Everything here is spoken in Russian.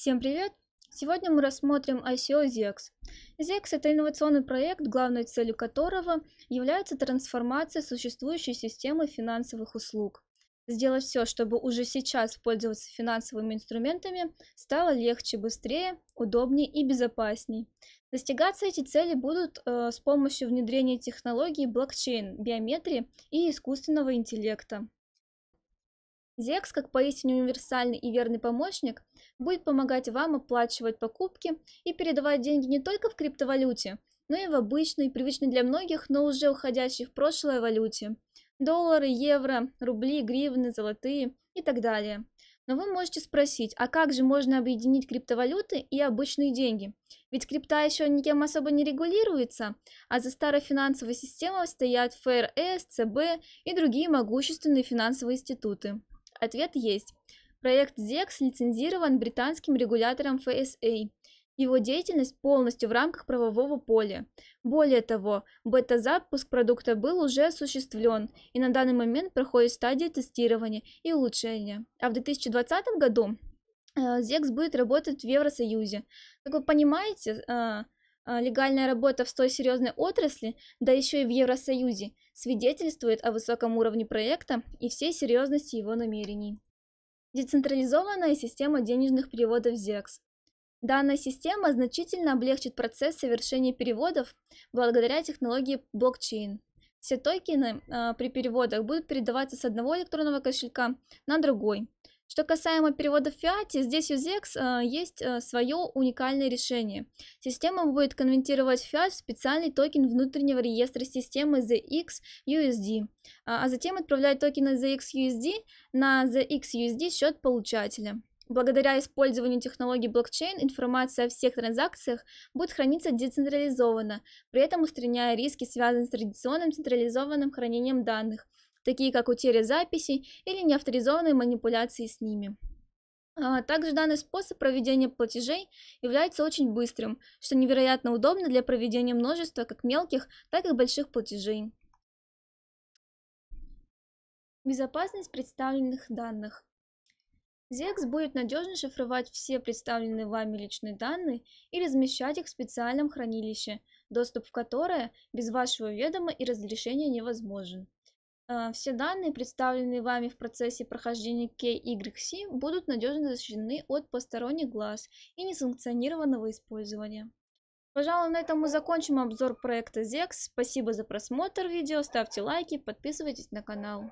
Всем привет! Сегодня мы рассмотрим ICO ZEX. ZEX – это инновационный проект, главной целью которого является трансформация существующей системы финансовых услуг. Сделать все, чтобы уже сейчас пользоваться финансовыми инструментами стало легче, быстрее, удобнее и безопасней. Достигаться эти цели будут э, с помощью внедрения технологий блокчейн, биометрии и искусственного интеллекта. Зекс как поистине универсальный и верный помощник, будет помогать вам оплачивать покупки и передавать деньги не только в криптовалюте, но и в обычной, привычной для многих, но уже уходящей в прошлое валюте. Доллары, евро, рубли, гривны, золотые и так далее. Но вы можете спросить, а как же можно объединить криптовалюты и обычные деньги? Ведь крипта еще никем особо не регулируется, а за старой финансовой системой стоят ФРС, ЦБ и другие могущественные финансовые институты. Ответ есть. Проект ZEX лицензирован британским регулятором FSA. А. Его деятельность полностью в рамках правового поля. Более того, бета-запуск продукта был уже осуществлен и на данный момент проходит стадия тестирования и улучшения. А в 2020 году ZEX э, будет работать в Евросоюзе. Как вы понимаете, э, а, легальная работа в столь серьезной отрасли, да еще и в Евросоюзе, свидетельствует о высоком уровне проекта и всей серьезности его намерений. Децентрализованная система денежных переводов ZEX. Данная система значительно облегчит процесс совершения переводов благодаря технологии блокчейн. Все токены э, при переводах будут передаваться с одного электронного кошелька на другой, что касаемо перевода в фиате, здесь у ZEX а, есть а, свое уникальное решение. Система будет конвертировать фиат в специальный токен внутреннего реестра системы ZX-USD, а, а затем отправлять токены ZX-USD на ZX-USD счет получателя. Благодаря использованию технологии блокчейн информация о всех транзакциях будет храниться децентрализованно, при этом устраняя риски, связанные с традиционным централизованным хранением данных, такие как утеря записей или неавторизованные манипуляции с ними. А, также данный способ проведения платежей является очень быстрым, что невероятно удобно для проведения множества как мелких, так и больших платежей. Безопасность представленных данных. ZEX будет надежно шифровать все представленные вами личные данные и размещать их в специальном хранилище, доступ в которое без вашего ведома и разрешения невозможен. А, все данные, представленные вами в процессе прохождения KYC, будут надежно защищены от посторонних глаз и несанкционированного использования. Пожалуй, на этом мы закончим обзор проекта ZEX. Спасибо за просмотр видео, ставьте лайки, подписывайтесь на канал.